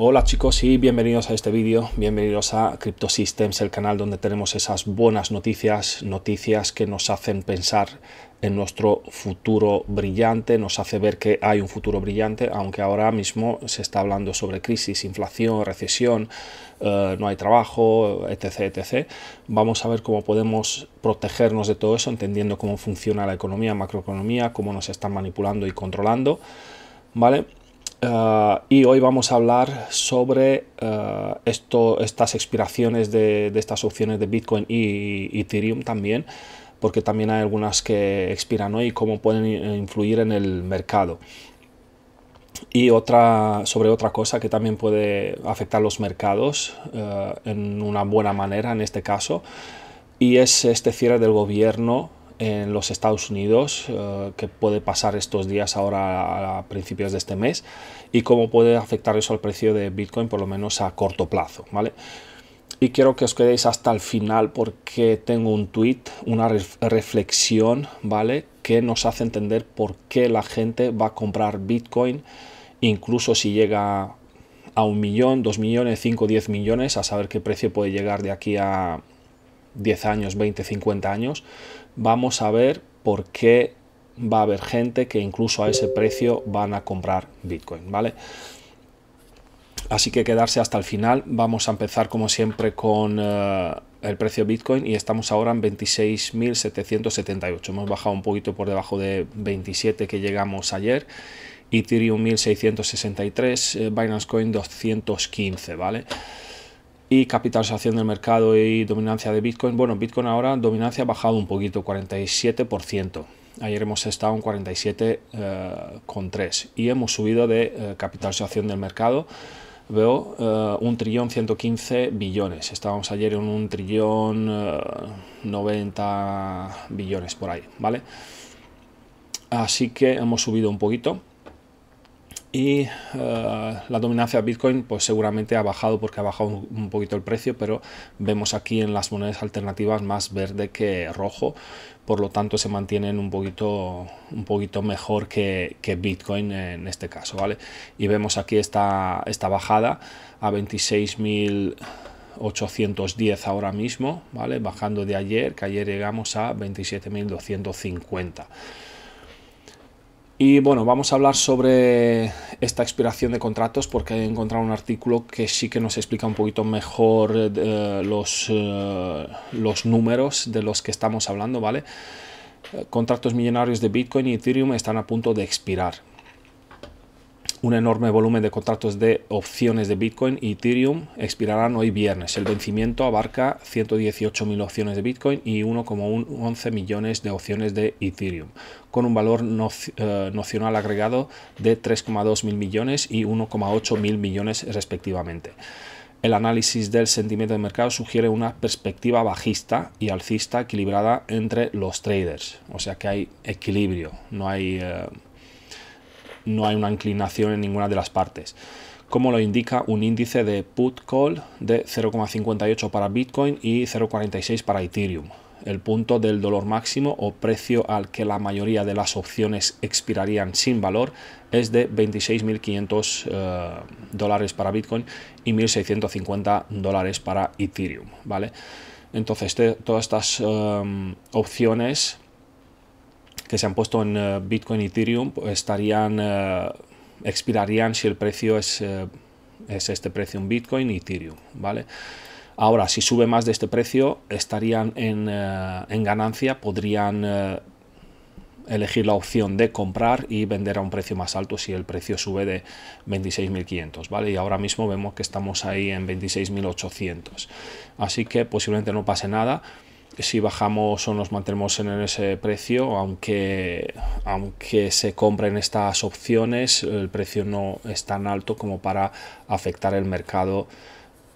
Hola chicos y bienvenidos a este vídeo, bienvenidos a systems el canal donde tenemos esas buenas noticias, noticias que nos hacen pensar en nuestro futuro brillante, nos hace ver que hay un futuro brillante, aunque ahora mismo se está hablando sobre crisis, inflación, recesión, eh, no hay trabajo, etc, etc. Vamos a ver cómo podemos protegernos de todo eso, entendiendo cómo funciona la economía, macroeconomía, cómo nos están manipulando y controlando, ¿vale? Eh, y hoy vamos a hablar sobre eh, esto, estas expiraciones de, de, estas opciones de Bitcoin y, Ethereum también, porque también hay algunas que expiran hoy y cómo pueden eh, influir en el mercado. Y otra, sobre otra cosa que también puede afectar los mercados en una buena manera en este caso, y es este cierre del gobierno en los Estados Unidos, que puede pasar estos días ahora a principios de este mes y cómo puede afectar eso al precio de Bitcoin, por lo menos a corto plazo, ¿vale? Y quiero que os quedéis hasta el final porque tengo un tweet, una reflexión, ¿vale? Que nos hace entender por qué la gente va a comprar Bitcoin, incluso si llega a un millón, dos millones, cinco, diez millones, a saber qué precio puede llegar de aquí a 10 años, 20, 50 años. Vamos a ver por qué va a haber gente que incluso a ese precio van a comprar Bitcoin, ¿vale? Así que quedarse hasta el final. Vamos a empezar como siempre con eh, el precio Bitcoin y estamos ahora en 26.778. Hemos bajado un poquito por debajo de 27 que llegamos ayer. Ethereum 1663, eh, Binance Coin 215, ¿vale? y capitalización del mercado y dominancia de Bitcoin. Bueno, Bitcoin ahora dominancia ha bajado un poquito, 47%. Ayer hemos estado en 47,3 eh, y hemos subido de eh, capitalización del mercado. Veo eh, un trillón 115 billones. Estábamos ayer en un trillón 90 billones por ahí, ¿vale? Así que hemos subido un poquito y eh, la dominancia de Bitcoin pues seguramente ha bajado porque ha bajado un, poquito el precio, pero vemos aquí en las monedas alternativas más verde que rojo, por lo tanto se mantienen un poquito, un poquito mejor que, Bitcoin en este caso, ¿vale? Y vemos aquí esta, esta bajada a 26.810 ahora mismo, ¿vale? Bajando de ayer, que ayer llegamos a 27.250. Y bueno, vamos a hablar sobre esta expiración de contratos porque he encontrado un artículo que sí que nos explica un poquito mejor eh, eh, los, eh, los números de los que estamos hablando, ¿vale? Contratos millonarios de Bitcoin y Ethereum están a punto de expirar un enorme volumen de contratos de opciones de Bitcoin y Ethereum expirarán hoy viernes. El vencimiento abarca 118.000 opciones de Bitcoin y 1,11 millones de opciones de Ethereum, con un valor eh, nocional agregado de 3,2 mil millones y 1,8 mil millones respectivamente. El análisis del sentimiento de mercado sugiere una perspectiva bajista y alcista equilibrada entre los traders. O sea que hay equilibrio, no hay... Eh, no hay una inclinación en ninguna de las partes, como lo indica un índice de put-call de 0,58 para Bitcoin y 0,46 para Ethereum. El punto del dolor máximo o precio al que la mayoría de las opciones expirarían sin valor es de 26.500 eh, dólares para Bitcoin y 1.650 dólares para Ethereum. ¿vale? Entonces, este, todas estas em, opciones que se han puesto en eh, Bitcoin y Ethereum pues, estarían, eh, expirarían si el precio es, eh, es este precio en Bitcoin y Ethereum, ¿vale? Ahora, si sube más de este precio, estarían en, en ganancia, podrían elegir la opción de comprar y vender a un precio más alto si el precio sube de 26.500, ¿vale? Y ahora mismo vemos que estamos ahí en 26.800. Así que posiblemente no pase nada si bajamos o nos mantenemos en ese precio, aunque, aunque se compren estas opciones, el precio no es tan alto como para afectar el mercado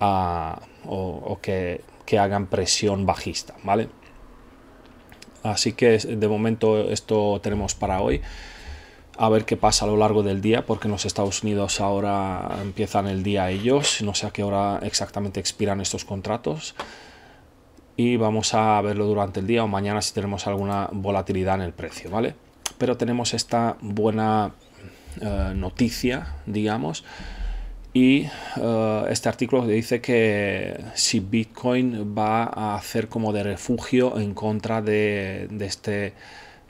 o, que, hagan presión bajista, ¿vale? Así que de momento esto tenemos para hoy. A ver qué pasa a lo largo del día, porque en los Estados Unidos ahora empiezan el día ellos, no sé a qué hora exactamente expiran estos contratos y vamos a verlo durante el día o mañana si tenemos alguna volatilidad en el precio, ¿vale? Pero tenemos esta buena eh, noticia, digamos, y eh, este artículo dice que si Bitcoin va a hacer como de refugio en contra de, este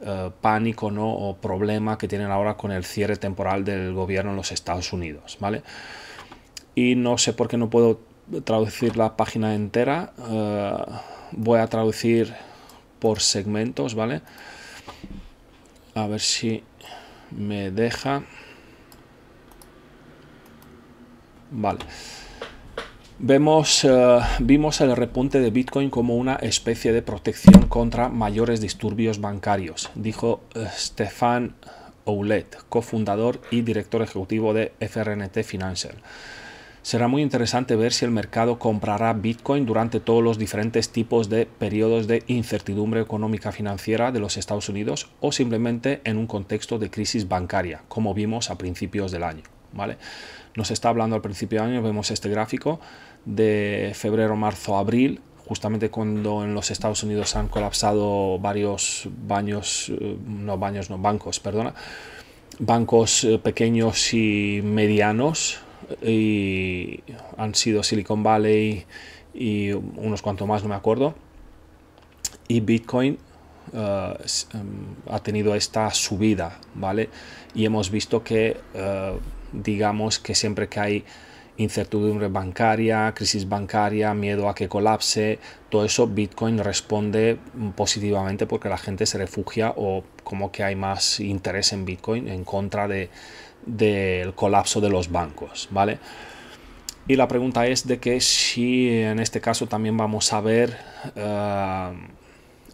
eh, pánico ¿no? o problema que tienen ahora con el cierre temporal del gobierno en los Estados Unidos, ¿vale? Y no sé por qué no puedo traducir la página entera. Eh, voy a traducir por segmentos, ¿vale? A ver si me deja. Vale. Vemos, eh, vimos el repunte de Bitcoin como una especie de protección contra mayores disturbios bancarios, dijo eh, Stefan Oulet, cofundador y director ejecutivo de FRNT Financial. Será muy interesante ver si el mercado comprará Bitcoin durante todos los diferentes tipos de periodos de incertidumbre económica financiera de los Estados Unidos o simplemente en un contexto de crisis bancaria, como vimos a principios del año. ¿vale? Nos está hablando al principio del año, vemos este gráfico de febrero, marzo, abril, justamente cuando en los Estados Unidos han colapsado varios baños, eh, no baños, no bancos, perdona, bancos eh, pequeños y medianos, y han sido Silicon Valley y unos cuantos más, no me acuerdo. Y Bitcoin eh, em, ha tenido esta subida, ¿vale? Y hemos visto que, eh, digamos que siempre que hay incertidumbre bancaria, crisis bancaria, miedo a que colapse, todo eso Bitcoin responde positivamente porque la gente se refugia o como que hay más interés en Bitcoin en contra del de, colapso de los bancos, ¿vale? Y la pregunta es de que si en este caso también vamos a ver eh,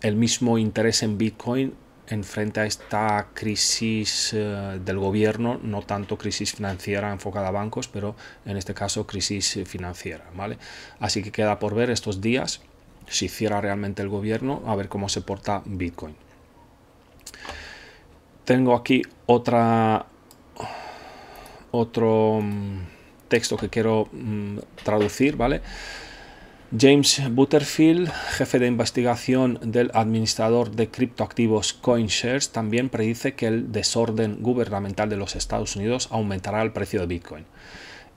el mismo interés en Bitcoin enfrente a esta crisis eh, del gobierno, no tanto crisis financiera enfocada a bancos, pero en este caso crisis financiera, ¿vale? Así que queda por ver estos días si cierra realmente el gobierno, a ver cómo se porta Bitcoin. Tengo aquí otra otro mm, texto que quiero mm, traducir, ¿vale? James Butterfield, jefe de investigación del administrador de criptoactivos CoinShares, también predice que el desorden gubernamental de los Estados Unidos aumentará el precio de Bitcoin.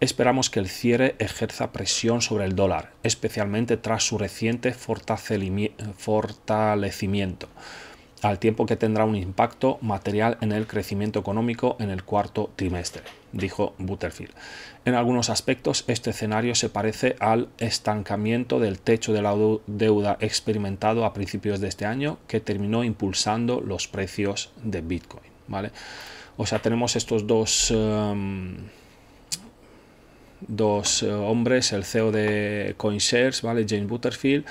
Esperamos que el cierre ejerza presión sobre el dólar, especialmente tras su reciente fortalecimiento, al tiempo que tendrá un impacto material en el crecimiento económico en el cuarto trimestre dijo Butterfield. En algunos aspectos, este escenario se parece al estancamiento del techo de la deuda experimentado a principios de este año, que terminó impulsando los precios de Bitcoin. ¿vale? O sea, tenemos estos dos, em, dos eh, hombres, el CEO de CoinShares, ¿vale? James Butterfield,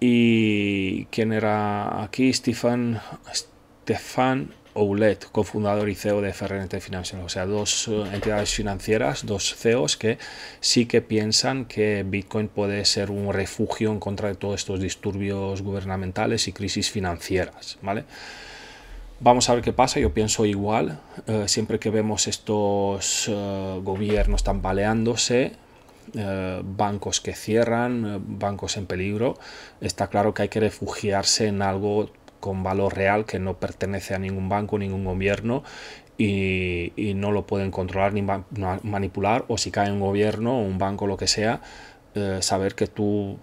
y quien era aquí, Stefan, Stefan Oulet, cofundador y CEO de FRNT Financial, o sea, dos eh, entidades financieras, dos CEOs que sí que piensan que Bitcoin puede ser un refugio en contra de todos estos disturbios gubernamentales y crisis financieras, ¿vale? Vamos a ver qué pasa, yo pienso igual, eh, siempre que vemos estos eh, gobiernos tambaleándose, bancos que cierran, bancos en peligro, está claro que hay que refugiarse en algo con valor real que no pertenece a ningún banco, ningún gobierno y, no lo pueden controlar ni manipular o si cae un gobierno o un banco, lo que sea, eh, saber que tú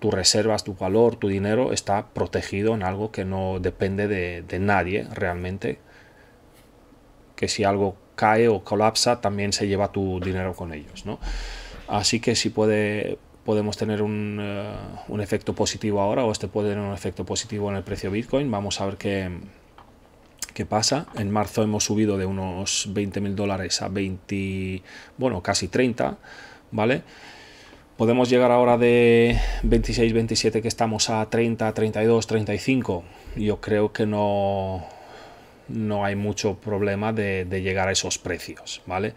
tus reservas, tu valor, tu dinero está protegido en algo que no depende de, de, nadie realmente. Que si algo cae o colapsa, también se lleva tu dinero con ellos, ¿no? Así que si puede podemos tener eh, un, efecto positivo ahora o este puede tener un efecto positivo en el precio Bitcoin. Vamos a ver qué, qué pasa. En marzo hemos subido de unos 20 mil dólares a 20, bueno, casi 30, ¿vale? Podemos llegar ahora de 26, 27 que estamos a 30, 32, 35. Yo creo que no, no hay mucho problema de, de llegar a esos precios, ¿vale?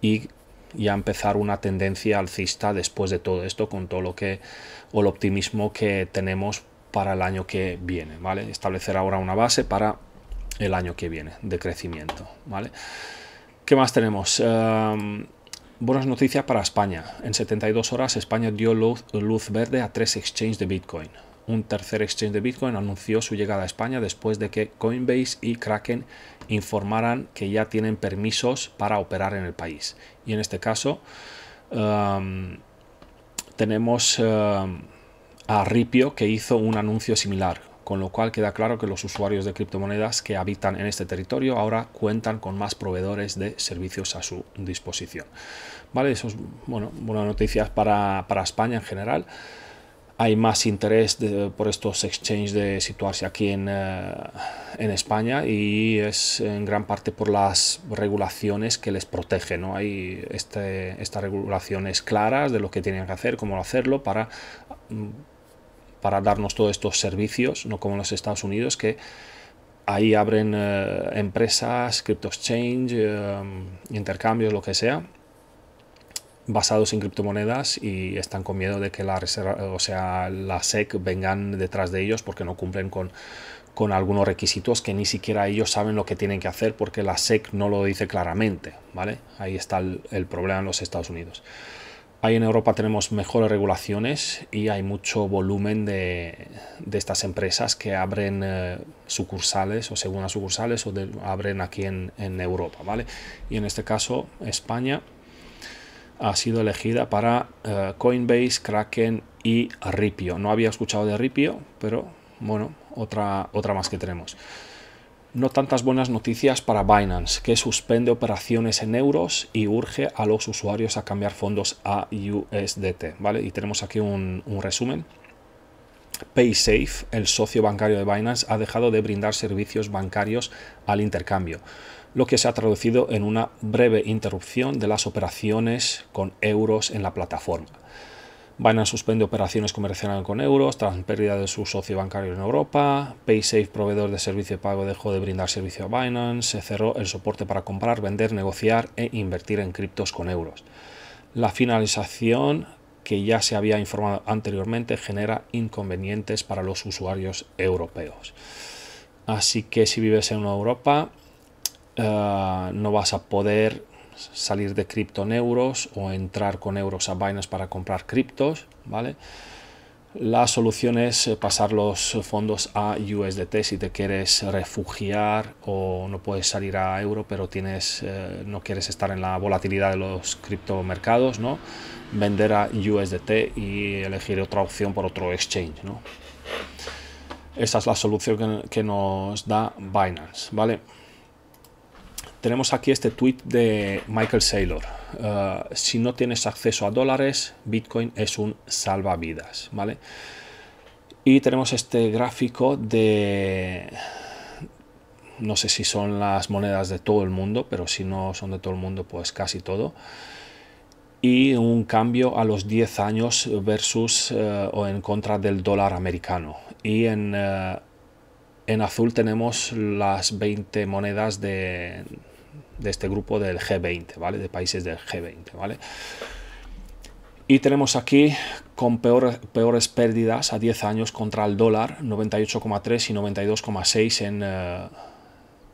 Y y a empezar una tendencia alcista después de todo esto, con todo lo que, o el optimismo que tenemos para el año que viene, ¿vale? Establecer ahora una base para el año que viene de crecimiento, ¿vale? ¿Qué más tenemos? Em, buenas noticias para España. En 72 horas España dio luz, luz verde a tres exchanges de Bitcoin. Un tercer exchange de Bitcoin anunció su llegada a España después de que Coinbase y Kraken informaran que ya tienen permisos para operar en el país. Y en este caso um, tenemos um, a Ripio que hizo un anuncio similar, con lo cual queda claro que los usuarios de criptomonedas que habitan en este territorio ahora cuentan con más proveedores de servicios a su disposición. Vale, eso es bueno, buenas noticias para, para España en general hay más interés por estos exchanges de situarse aquí eh, en, España y es en gran parte por las regulaciones que les protegen. ¿no? Hay este, estas regulaciones claras de lo que tienen que hacer, cómo hacerlo para, mm, para darnos todos estos servicios, no como en los Estados Unidos que ahí abren eh, empresas, crypto exchange, eh, intercambios, lo que sea basados en criptomonedas y están con miedo de que la reserva, o sea, la SEC vengan detrás de ellos porque no cumplen con, algunos requisitos que ni siquiera ellos saben lo que tienen que hacer porque la SEC no lo dice claramente, ¿vale? Ahí está el, problema en los Estados Unidos. Ahí en Europa tenemos mejores regulaciones y hay mucho volumen de, estas empresas que abren eh, sucursales o segundas sucursales o abren aquí en, en Europa, ¿vale? Y en este caso, España ha sido elegida para eh, Coinbase, Kraken y Ripio. No había escuchado de Ripio, pero bueno, otra, otra más que tenemos. No tantas buenas noticias para Binance, que suspende operaciones en euros y urge a los usuarios a cambiar fondos a USDT. ¿vale? Y tenemos aquí un, un resumen. PaySafe, el socio bancario de Binance, ha dejado de brindar servicios bancarios al intercambio lo que se ha traducido en una breve interrupción de las operaciones con euros en la plataforma. Binance suspende operaciones comerciales con euros tras pérdida de su socio bancario en Europa. PaySafe, proveedor de servicio de pago, dejó de brindar servicio a Binance. Se cerró el soporte para comprar, vender, negociar e invertir en criptos con euros. La finalización, que ya se había informado anteriormente, genera inconvenientes para los usuarios europeos. Así que si vives en una Europa Ah, no vas a poder salir de cripto en euros o entrar con euros a Binance para comprar criptos, ¿vale? La solución es eh, pasar los fondos a USDT si te quieres refugiar o no puedes salir a euro, pero tienes, eh, no quieres estar en la volatilidad de los criptomercados, ¿no? Vender a USDT y elegir otra opción por otro exchange, ¿no? Esa es la solución que, que nos da Binance, ¿vale? Tenemos aquí este tweet de Michael Saylor. Eh, si no tienes acceso a dólares, Bitcoin es un salvavidas, ¿vale? Y tenemos este gráfico de... No sé si son las monedas de todo el mundo, pero si no son de todo el mundo, pues casi todo. Y un cambio a los 10 años versus eh, o en contra del dólar americano. Y en... Eh, en azul tenemos las 20 monedas de, de este grupo del G20, ¿vale? De países del G20, ¿vale? Y tenemos aquí con peores pérdidas a 10 años contra el dólar, 98,3 y 92,6 eh,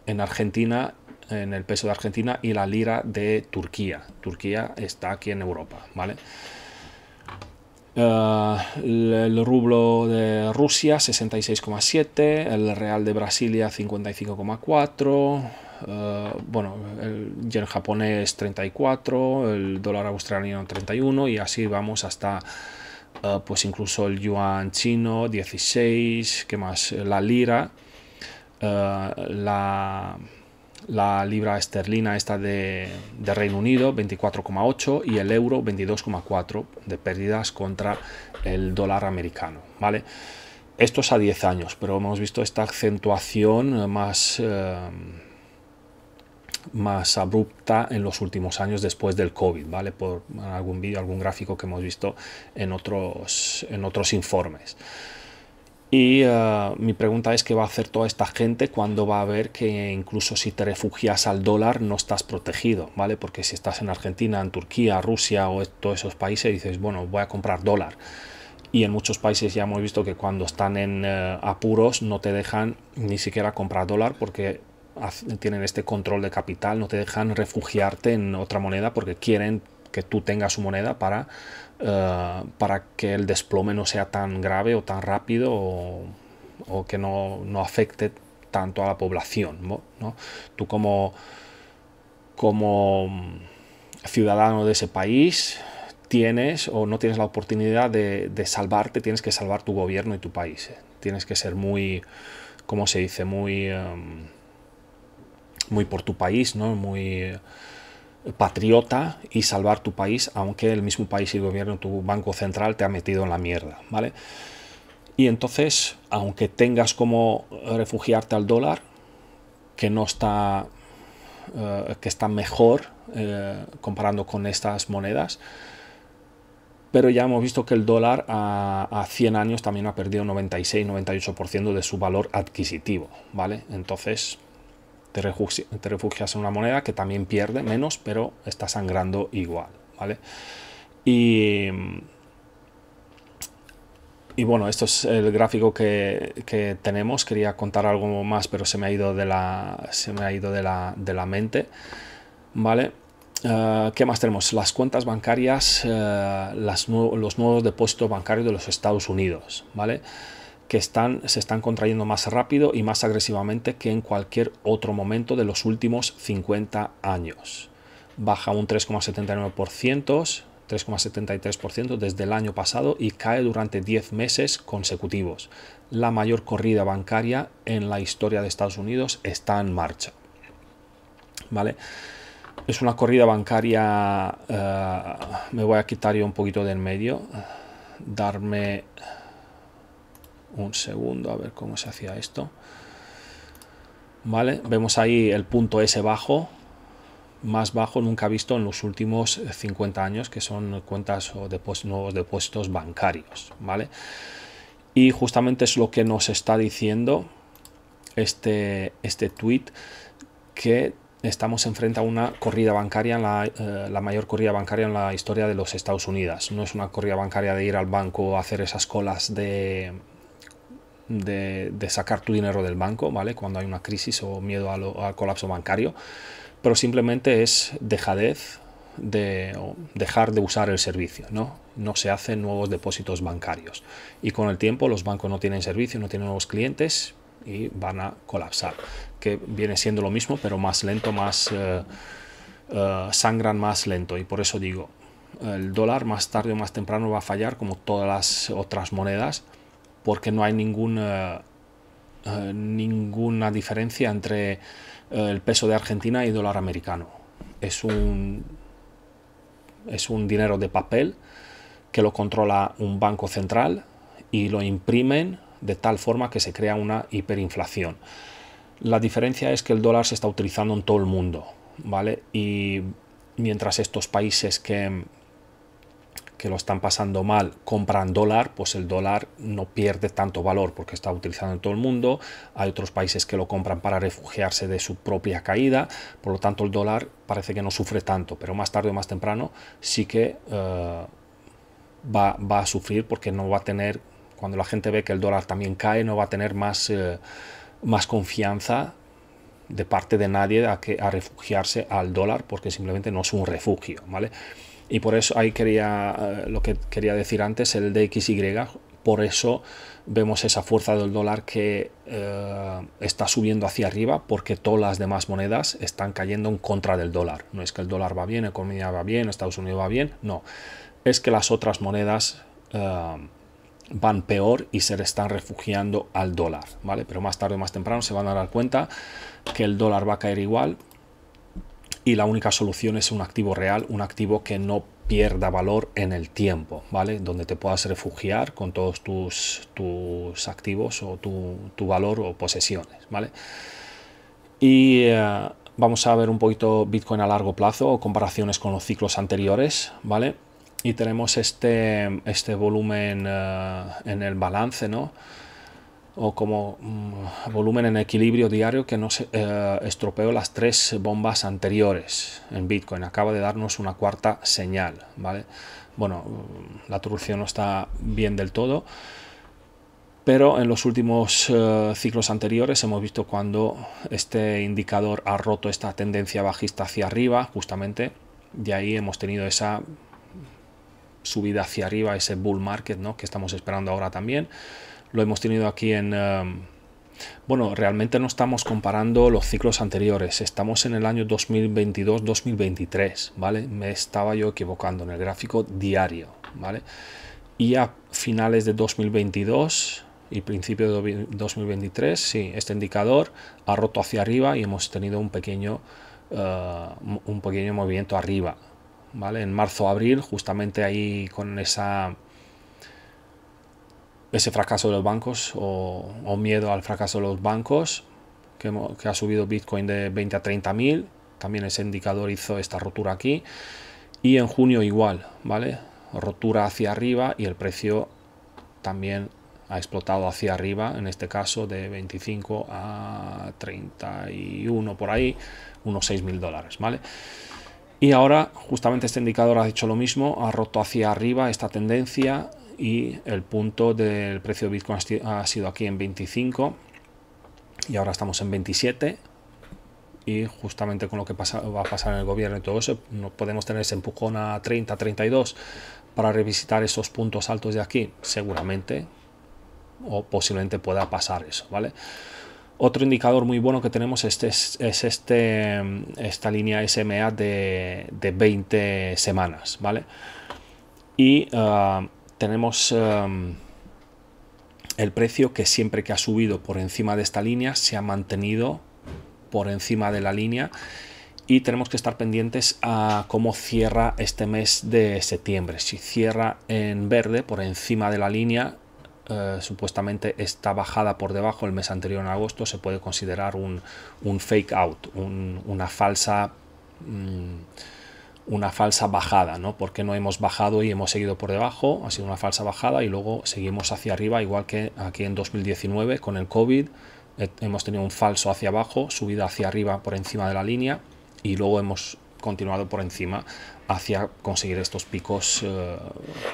en, Argentina, en el peso de Argentina y la lira de Turquía. Turquía está aquí en Europa, ¿vale? Eh, el rublo de Rusia 66,7, el real de Brasilia 55,4, eh, bueno, el yen japonés 34, el dólar australiano 31 y así vamos hasta eh, pues incluso el yuan chino 16, ¿qué más? La lira, eh, la, la, libra esterlina esta de, Reino Unido 24,8 y el euro 22,4 de pérdidas contra el dólar americano, ¿vale? Esto es a 10 años, pero hemos visto esta acentuación más más abrupta en los últimos años después del COVID, ¿vale? Por algún vídeo, algún gráfico que hemos visto en otros, en otros informes. Y eh, mi pregunta es qué va a hacer toda esta gente cuando va a ver que incluso si te refugias al dólar no estás protegido, ¿vale? Porque si estás en Argentina, en Turquía, Rusia o todos esos países, dices, bueno, voy a comprar dólar. Y en muchos países ya hemos visto que cuando están en eh, apuros no te dejan ni siquiera comprar dólar porque tienen este control de capital, no te dejan refugiarte en otra moneda porque quieren que tú tengas su moneda para, eh, para que el desplome no sea tan grave o tan rápido o, que no, no, afecte tanto a la población. ¿no? Tú como, como ciudadano de ese país tienes o no tienes la oportunidad de, salvarte, tienes que salvar tu gobierno y tu país. ¿eh? Tienes que ser muy, ¿cómo se dice? Muy... Em, muy por tu país, ¿no? Muy eh, patriota y salvar tu país, aunque el mismo país y el gobierno, tu banco central, te ha metido en la mierda, ¿vale? Y entonces, aunque tengas como refugiarte al dólar, que no está, eh, que está mejor eh, comparando con estas monedas, pero ya hemos visto que el dólar a, 100 años también ha perdido 96-98% de su valor adquisitivo, ¿vale? Entonces, te, refugias en una moneda que también pierde menos, pero está sangrando igual, ¿vale? Y, bueno, esto es el gráfico que, tenemos. Quería contar algo más, pero se me ha ido de la, se me ha ido de la, de la mente, ¿vale? Ah, ¿Qué más tenemos? Las cuentas bancarias, eh, los nuevos depósitos bancarios de los Estados Unidos, ¿vale? que están, se están contrayendo más rápido y más agresivamente que en cualquier otro momento de los últimos 50 años. Baja un 3,79%, 3,73% desde el año pasado y cae durante 10 meses consecutivos. La mayor corrida bancaria en la historia de Estados Unidos está en marcha. ¿Vale? Es una corrida bancaria... Eh, me voy a quitar yo un poquito del medio. Darme un segundo a ver cómo se hacía esto vale vemos ahí el punto S bajo más bajo nunca visto en los últimos 50 años que son cuentas o nuevos depósitos bancarios vale y justamente es lo que nos está diciendo este este tweet que estamos enfrente a una corrida bancaria, la, eh, la, mayor corrida bancaria en la historia de los Estados Unidos. No es una corrida bancaria de ir al banco a hacer esas colas de, de, sacar tu dinero del banco, ¿vale? Cuando hay una crisis o miedo al colapso bancario, pero simplemente es dejadez de dejar de usar el servicio, ¿no? No se hacen nuevos depósitos bancarios. Y con el tiempo los bancos no tienen servicio, no tienen nuevos clientes y van a colapsar, que viene siendo lo mismo, pero más lento, más... Eh, eh, sangran más lento y por eso digo, el dólar más tarde o más temprano va a fallar como todas las otras monedas porque no hay ninguna, eh, ninguna diferencia entre eh, el peso de Argentina y dólar americano. Es un, es un dinero de papel que lo controla un banco central y lo imprimen de tal forma que se crea una hiperinflación. La diferencia es que el dólar se está utilizando en todo el mundo, ¿vale? Y mientras estos países que que lo están pasando mal compran dólar, pues el dólar no pierde tanto valor porque está utilizando en todo el mundo. Hay otros países que lo compran para refugiarse de su propia caída. Por lo tanto, el dólar parece que no sufre tanto, pero más tarde o más temprano sí que eh, va, a sufrir porque no va a tener, cuando la gente ve que el dólar también cae, no va a tener más, eh, más confianza de parte de nadie a, que, a refugiarse al dólar porque simplemente no es un refugio, ¿vale? Y por eso ahí quería eh, lo que quería decir antes, el de DXY, por eso vemos esa fuerza del dólar que eh, está subiendo hacia arriba porque todas las demás monedas están cayendo en contra del dólar. No es que el dólar va bien, economía va bien, Estados Unidos va bien, no. Es que las otras monedas eh, van peor y se le están refugiando al dólar, ¿vale? Pero más tarde o más temprano se van a dar cuenta que el dólar va a caer igual, y la única solución es un activo real, un activo que no pierda valor en el tiempo, ¿vale? Donde te puedas refugiar con todos tus, tus activos o tu, valor o posesiones, ¿vale? Y eh, vamos a ver un poquito Bitcoin a largo plazo o comparaciones con los ciclos anteriores, ¿vale? Y tenemos este, este volumen eh, en el balance, ¿no? o como mm, volumen en equilibrio diario que no se eh, estropeó las tres bombas anteriores en Bitcoin. Acaba de darnos una cuarta señal, ¿vale? Bueno, mm, la turbulencia no está bien del todo, pero en los últimos eh, ciclos anteriores hemos visto cuando este indicador ha roto esta tendencia bajista hacia arriba, justamente, de ahí hemos tenido esa subida hacia arriba, ese bull market, ¿no? Que estamos esperando ahora también lo hemos tenido aquí en... Em, bueno, realmente no estamos comparando los ciclos anteriores, estamos en el año 2022-2023, ¿vale? Me estaba yo equivocando en el gráfico diario, ¿vale? Y a finales de 2022 y principio de 2023, sí, este indicador ha roto hacia arriba y hemos tenido un pequeño, eh, un pequeño movimiento arriba, ¿vale? En marzo-abril, justamente ahí con esa ese fracaso de los bancos o, miedo al fracaso de los bancos, que, ha subido Bitcoin de 20 a 30 mil, también ese indicador hizo esta rotura aquí, y en junio igual, ¿vale? Rotura hacia arriba y el precio también ha explotado hacia arriba, en este caso de 25 a 31 por ahí, unos 6 mil dólares, ¿vale? Y ahora justamente este indicador ha dicho lo mismo, ha roto hacia arriba esta tendencia, y el punto del precio de Bitcoin ha sido aquí en 25 y ahora estamos en 27 y justamente con lo que pasa, va a pasar en el gobierno y todo eso, no podemos tener ese empujón a 30, 32 para revisitar esos puntos altos de aquí, seguramente o posiblemente pueda pasar eso, ¿vale? Otro indicador muy bueno que tenemos este es, este, esta línea SMA de, 20 semanas, ¿vale? Y ah, tenemos em, el precio que siempre que ha subido por encima de esta línea se ha mantenido por encima de la línea y tenemos que estar pendientes a cómo cierra este mes de septiembre. Si cierra en verde por encima de la línea, eh, supuestamente está bajada por debajo el mes anterior en agosto se puede considerar un, fake out, una falsa... Mm, una falsa bajada, ¿no? Porque no hemos bajado y hemos seguido por debajo, ha sido una falsa bajada y luego seguimos hacia arriba, igual que aquí en 2019 con el COVID, eh, hemos tenido un falso hacia abajo, subida hacia arriba por encima de la línea y luego hemos continuado por encima hacia conseguir estos picos eh,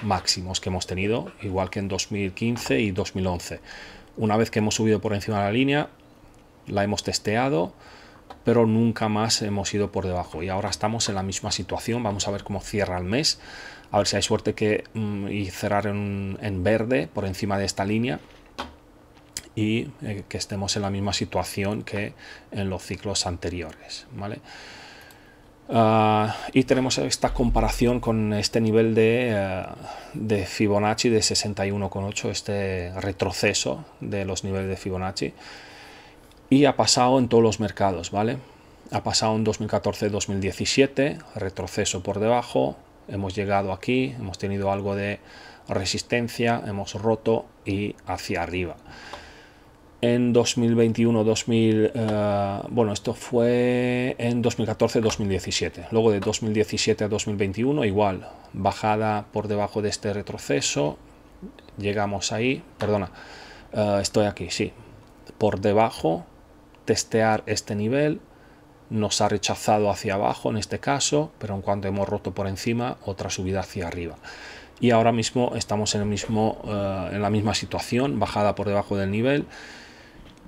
máximos que hemos tenido, igual que en 2015 y 2011. Una vez que hemos subido por encima de la línea, la hemos testeado, pero nunca más hemos ido por debajo. Y ahora estamos en la misma situación, vamos a ver cómo cierra el mes, a ver si hay suerte que mm, y cerrar en, verde por encima de esta línea y eh, que estemos en la misma situación que en los ciclos anteriores. ¿vale? Ah, y tenemos esta comparación con este nivel de, eh, de Fibonacci de 61,8, este retroceso de los niveles de Fibonacci y ha pasado en todos los mercados, ¿vale? Ha pasado en 2014-2017, retroceso por debajo, hemos llegado aquí, hemos tenido algo de resistencia, hemos roto y hacia arriba. En 2021, 2000, eh, bueno, esto fue en 2014-2017. Luego de 2017 a 2021, igual, bajada por debajo de este retroceso, llegamos ahí, perdona, eh, estoy aquí, sí, por debajo testear este nivel, nos ha rechazado hacia abajo en este caso, pero en cuanto hemos roto por encima, otra subida hacia arriba. Y ahora mismo estamos en, el mismo, eh, en la misma situación, bajada por debajo del nivel.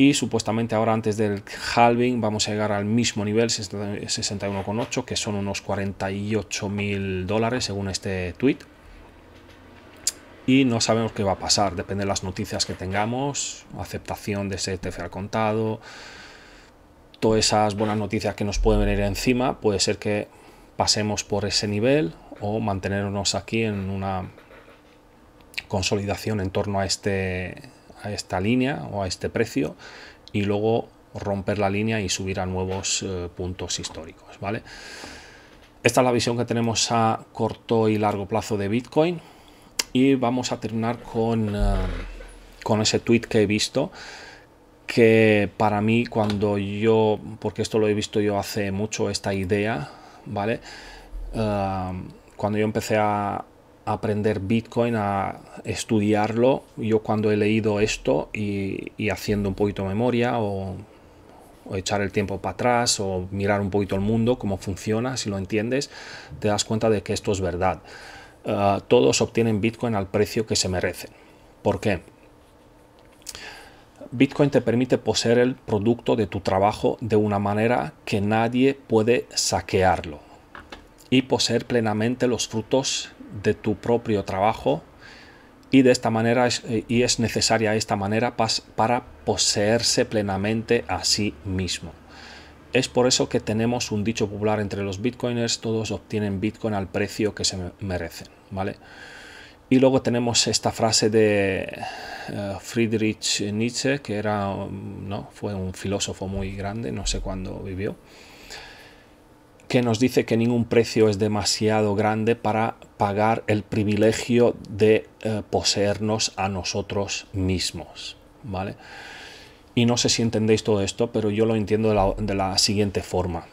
Y supuestamente ahora antes del halving vamos a llegar al mismo nivel, 61,8, que son unos 48 mil dólares según este tweet. Y no sabemos qué va a pasar, depende de las noticias que tengamos, aceptación de ese ETF al contado, todas esas buenas noticias que nos pueden venir encima, puede ser que pasemos por ese nivel o mantenernos aquí en una consolidación en torno a, este, a esta línea o a este precio y luego romper la línea y subir a nuevos eh, puntos históricos, ¿vale? Esta es la visión que tenemos a corto y largo plazo de Bitcoin y vamos a terminar con, eh, con ese tweet que he visto que para mí cuando yo, porque esto lo he visto yo hace mucho, esta idea, ¿vale? Em, cuando yo empecé a aprender Bitcoin, a estudiarlo, yo cuando he leído esto y, haciendo un poquito memoria o, echar el tiempo para atrás o mirar un poquito el mundo, cómo funciona, si lo entiendes, te das cuenta de que esto es verdad. Eh, todos obtienen Bitcoin al precio que se merecen. ¿Por qué? Bitcoin te permite poseer el producto de tu trabajo de una manera que nadie puede saquearlo y poseer plenamente los frutos de tu propio trabajo y de esta manera es, eh, y es necesaria esta manera para poseerse plenamente a sí mismo. Es por eso que tenemos un dicho popular entre los bitcoiners, todos obtienen bitcoin al precio que se merecen, ¿vale? Y luego tenemos esta frase de eh, Friedrich Nietzsche, que era, mm, ¿no? fue un filósofo muy grande, no sé cuándo vivió, que nos dice que ningún precio es demasiado grande para pagar el privilegio de eh, poseernos a nosotros mismos. ¿vale? Y no sé si entendéis todo esto, pero yo lo entiendo de la siguiente forma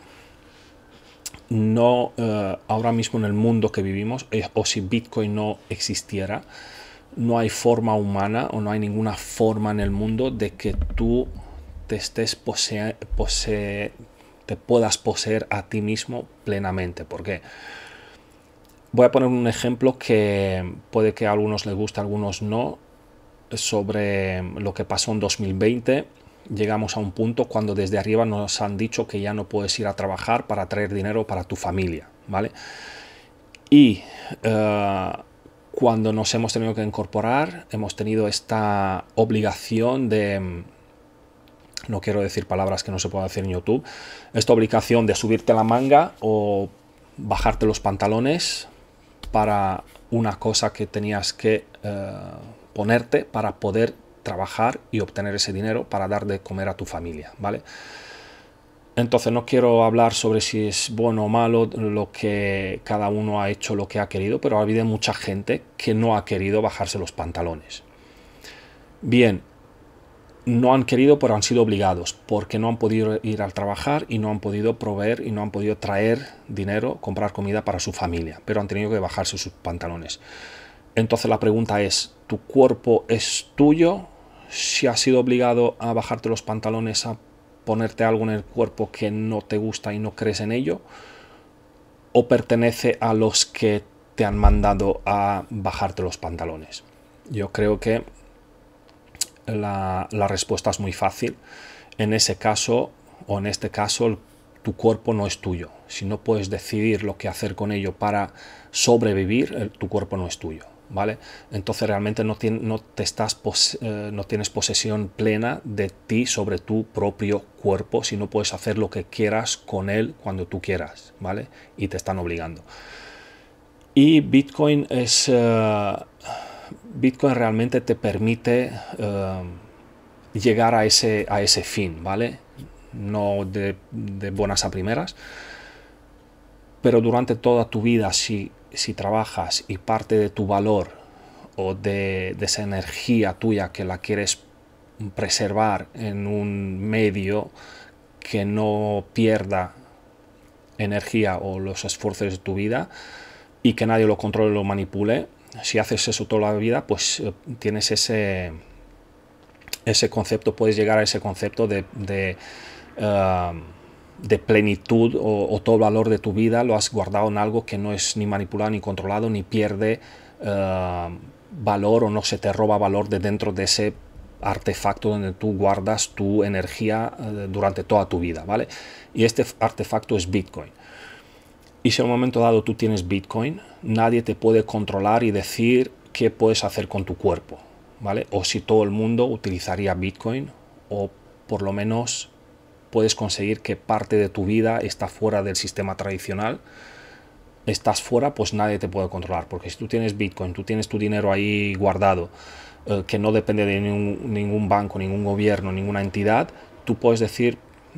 no eh, ahora mismo en el mundo que vivimos, eh, o si Bitcoin no existiera, no hay forma humana o no hay ninguna forma en el mundo de que tú te estés posee, te puedas poseer a ti mismo plenamente. Porque voy a poner un ejemplo que puede que a algunos les guste, a algunos no, sobre lo que pasó en 2020 llegamos a un punto cuando desde arriba nos han dicho que ya no puedes ir a trabajar para traer dinero para tu familia, ¿vale? Y eh, cuando nos hemos tenido que incorporar, hemos tenido esta obligación de... No quiero decir palabras que no se puede hacer en YouTube. Esta obligación de subirte la manga o bajarte los pantalones para una cosa que tenías que eh, ponerte para poder trabajar y obtener ese dinero para dar de comer a tu familia, ¿vale? Entonces no quiero hablar sobre si es bueno o malo lo que cada uno ha hecho, lo que ha querido, pero ha habido mucha gente que no ha querido bajarse los pantalones. Bien, no han querido pero han sido obligados porque no han podido ir al trabajar y no han podido proveer y no han podido traer dinero, comprar comida para su familia, pero han tenido que bajarse sus pantalones. Entonces la pregunta es, ¿tu cuerpo es tuyo si has sido obligado a bajarte los pantalones, a ponerte algo en el cuerpo que no te gusta y no crees en ello, o pertenece a los que te han mandado a bajarte los pantalones. Yo creo que la, respuesta es muy fácil. En ese caso, o en este caso, tu cuerpo no es tuyo. Si no puedes decidir lo que hacer con ello para sobrevivir, tu cuerpo no es tuyo. ¿vale? Entonces realmente no, no, te estás eh, no tienes posesión plena de ti sobre tu propio cuerpo, Si no puedes hacer lo que quieras con él cuando tú quieras, ¿vale? Y te están obligando. Y Bitcoin es... Eh, Bitcoin realmente te permite eh, llegar a ese, a ese fin, ¿vale? No de, de buenas a primeras. Pero durante toda tu vida, si si trabajas y parte de tu valor o de, esa energía tuya que la quieres preservar en un medio que no pierda energía o los esfuerzos de tu vida y que nadie lo controle o lo manipule, si haces eso toda la vida, pues eh, tienes ese, ese concepto, puedes llegar a ese concepto de, eh, de plenitud o, todo valor de tu vida lo has guardado en algo que no es ni manipulado ni controlado ni pierde eh, valor o no se te roba valor de dentro de ese artefacto donde tú guardas tu energía eh, durante toda tu vida, ¿vale? Y este artefacto es Bitcoin. Y si en un momento dado tú tienes Bitcoin, nadie te puede controlar y decir qué puedes hacer con tu cuerpo, ¿vale? O si todo el mundo utilizaría Bitcoin o por lo menos puedes conseguir que parte de tu vida está fuera del sistema tradicional. Estás fuera, pues nadie te puede controlar, porque si tú tienes Bitcoin, tú tienes tu dinero ahí guardado, eh, que no depende de ningún, ningún banco, ningún gobierno, ninguna entidad, tú puedes decir,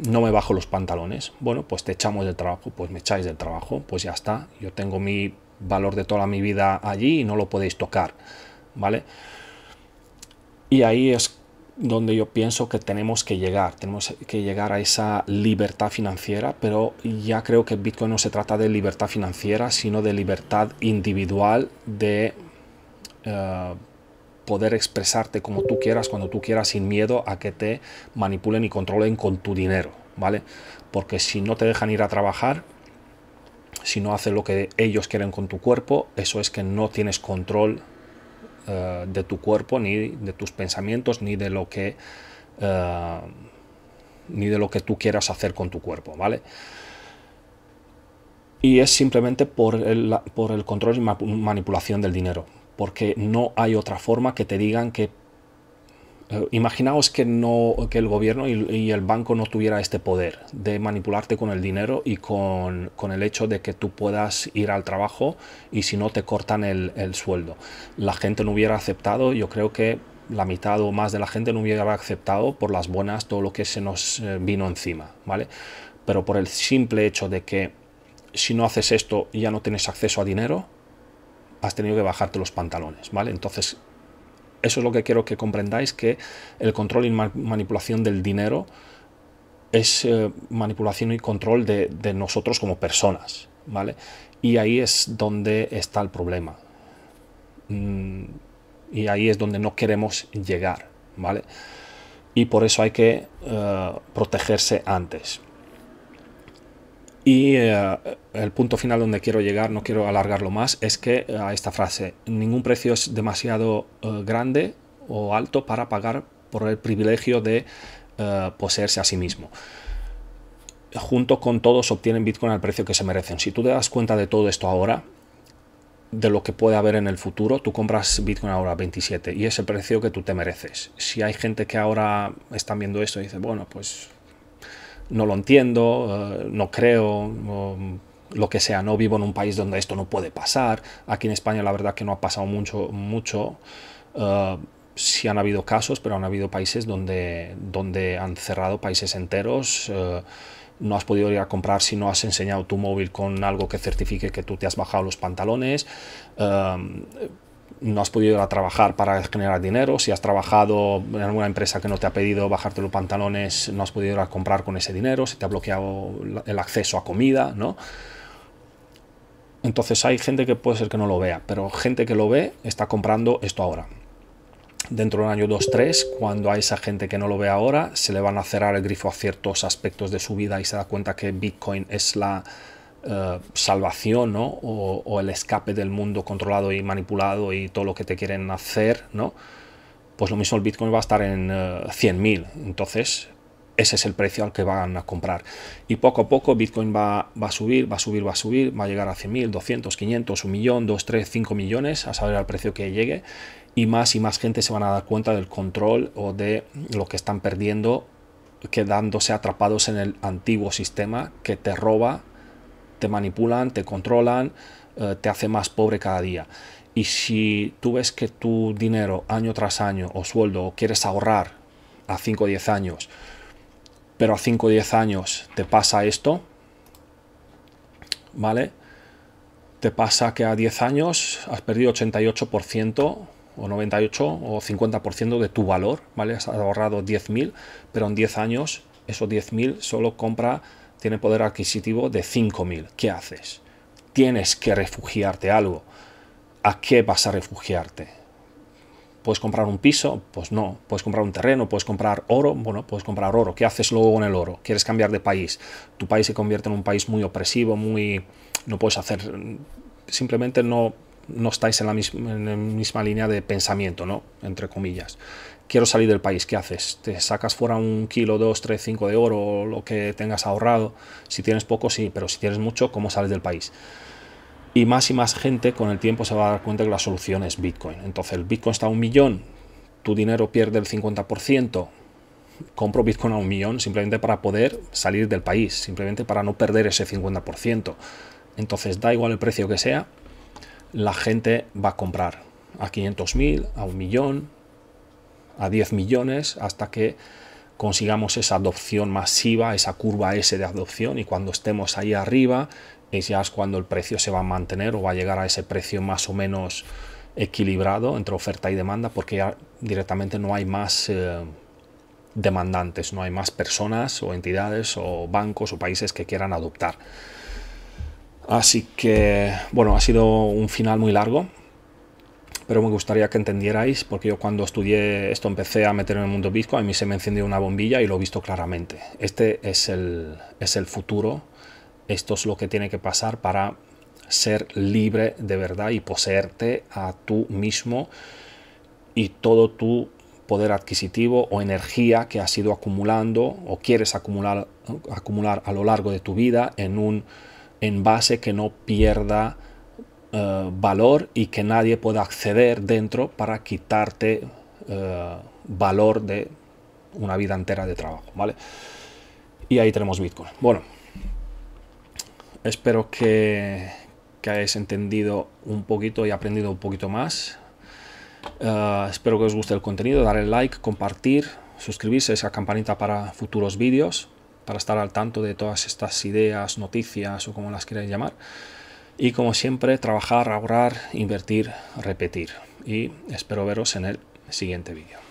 no me bajo los pantalones. Bueno, pues te echamos del trabajo, pues me echáis del trabajo, pues ya está. Yo tengo mi valor de toda mi vida allí y no lo podéis tocar, ¿vale? Y ahí es donde yo pienso que tenemos que llegar, tenemos que llegar a esa libertad financiera, pero ya creo que Bitcoin no se trata de libertad financiera, sino de libertad individual, de eh, poder expresarte como tú quieras, cuando tú quieras, sin miedo a que te manipulen y controlen con tu dinero, ¿vale? Porque si no te dejan ir a trabajar, si no haces lo que ellos quieren con tu cuerpo, eso es que no tienes control eh, de tu cuerpo, ni de tus pensamientos, ni de lo que. Eh, ni de lo que tú quieras hacer con tu cuerpo, ¿vale? Y es simplemente por el, por el control y manipulación del dinero, porque no hay otra forma que te digan que imaginaos que, no, que el gobierno y, el banco no tuviera este poder de manipularte con el dinero y con, el hecho de que tú puedas ir al trabajo y si no te cortan el, el sueldo. La gente no hubiera aceptado, yo creo que la mitad o más de la gente no hubiera aceptado por las buenas todo lo que se nos eh, vino encima, ¿vale? Pero por el simple hecho de que si no haces esto ya no tienes acceso a dinero, has tenido que bajarte los pantalones, ¿vale? Entonces eso es lo que quiero que comprendáis, que el control y manipulación del dinero es eh, manipulación y control de, nosotros como personas, ¿vale? Y ahí es donde está el problema. Mm, y ahí es donde no queremos llegar, ¿vale? Y por eso hay que eh, protegerse antes. Y eh, el punto final donde quiero llegar, no quiero alargarlo más, es que a eh, esta frase, ningún precio es demasiado eh, grande o alto para pagar por el privilegio de poseerse a sí mismo. Junto con todos obtienen Bitcoin al precio que se merecen. Si tú te das cuenta de todo esto ahora, de lo que puede haber en el futuro, tú compras Bitcoin ahora 27 y es el precio que tú te mereces. Si hay gente que ahora están viendo esto y dice, bueno, pues no lo entiendo, eh, no creo, lo que sea, no vivo en un país donde esto no puede pasar. Aquí en España la verdad que no ha pasado mucho, mucho. si eh, sí han habido casos, pero han habido países donde, donde han cerrado países enteros. Eh, no has podido ir a comprar si no has enseñado tu móvil con algo que certifique que tú te has bajado los pantalones no has podido ir a trabajar para generar dinero, si has trabajado en alguna empresa que no te ha pedido bajarte los pantalones, no has podido ir a comprar con ese dinero, si te ha bloqueado el acceso a comida, ¿no? Entonces hay gente que puede ser que no lo vea, pero gente que lo ve está comprando esto ahora. Dentro de un año 2, 3, cuando hay esa gente que no lo ve ahora, se le van a cerrar el grifo a ciertos aspectos de su vida y se da cuenta que Bitcoin es la eh, salvación, ¿no? O, el escape del mundo controlado y manipulado y todo lo que te quieren hacer, ¿no? Pues lo mismo el Bitcoin va a estar en 100.000. Eh, Entonces, ese es el precio al que van a comprar. Y poco a poco Bitcoin va, a subir, va a subir, va a subir, va a llegar a 100.000, 200, 500, 1 millón, 2, 3, 5 millones, a saber al precio que llegue. Y más y más gente se van a dar cuenta del control o de lo que están perdiendo quedándose atrapados en el antiguo sistema que te roba te manipulan, te controlan, eh, te hace más pobre cada día. Y si tú ves que tu dinero año tras año o sueldo o quieres ahorrar a 5 o 10 años, pero a 5 o 10 años te pasa esto, ¿vale? Te pasa que a 10 años has perdido 88% o 98 o 50% de tu valor, ¿vale? Has ahorrado 10.000, pero en 10 años esos 10.000 solo compra tiene poder adquisitivo de 5.000. ¿Qué haces? Tienes que refugiarte algo. ¿A qué vas a refugiarte? ¿Puedes comprar un piso? Pues no. ¿Puedes comprar un terreno? ¿Puedes comprar oro? Bueno, puedes comprar oro. ¿Qué haces luego con el oro? ¿Quieres cambiar de país? Tu país se convierte en un país muy opresivo, muy... No puedes hacer... Simplemente no, no estáis en la, misma, en la misma línea de pensamiento, ¿no? Entre comillas quiero salir del país, ¿qué haces? Te sacas fuera un kilo, dos, tres, cinco de oro, lo que tengas ahorrado. Si tienes poco, sí, pero si tienes mucho, ¿cómo sales del país? Y más y más gente con el tiempo se va a dar cuenta que la solución es Bitcoin. Entonces, el Bitcoin está a un millón, tu dinero pierde el 50%, compro Bitcoin a un millón simplemente para poder salir del país, simplemente para no perder ese 50%. Entonces, da igual el precio que sea, la gente va a comprar a 500.000, a un millón, a 10 millones hasta que consigamos esa adopción masiva, esa curva S de adopción y cuando estemos ahí arriba es ya es cuando el precio se va a mantener o va a llegar a ese precio más o menos equilibrado entre oferta y demanda porque ya directamente no hay más eh, demandantes, no hay más personas o entidades o bancos o países que quieran adoptar. Así que, bueno, ha sido un final muy largo, pero me gustaría que entendierais, porque yo cuando estudié esto empecé a meterme en el mundo Bitcoin, a mí se me encendió una bombilla y lo he visto claramente. Este es el, es el futuro, esto es lo que tiene que pasar para ser libre de verdad y poseerte a tú mismo y todo tu poder adquisitivo o energía que has ido acumulando o quieres acumular, acumular a lo largo de tu vida en un envase que no pierda eh, valor y que nadie pueda acceder dentro para quitarte eh, valor de una vida entera de trabajo, ¿vale? Y ahí tenemos Bitcoin. Bueno, espero que, que hayáis entendido un poquito y aprendido un poquito más. Eh, espero que os guste el contenido, darle like, compartir, suscribirse a esa campanita para futuros vídeos, para estar al tanto de todas estas ideas, noticias o como las queráis llamar y como siempre trabajar, ahorrar, invertir, repetir. Y espero veros en el siguiente vídeo.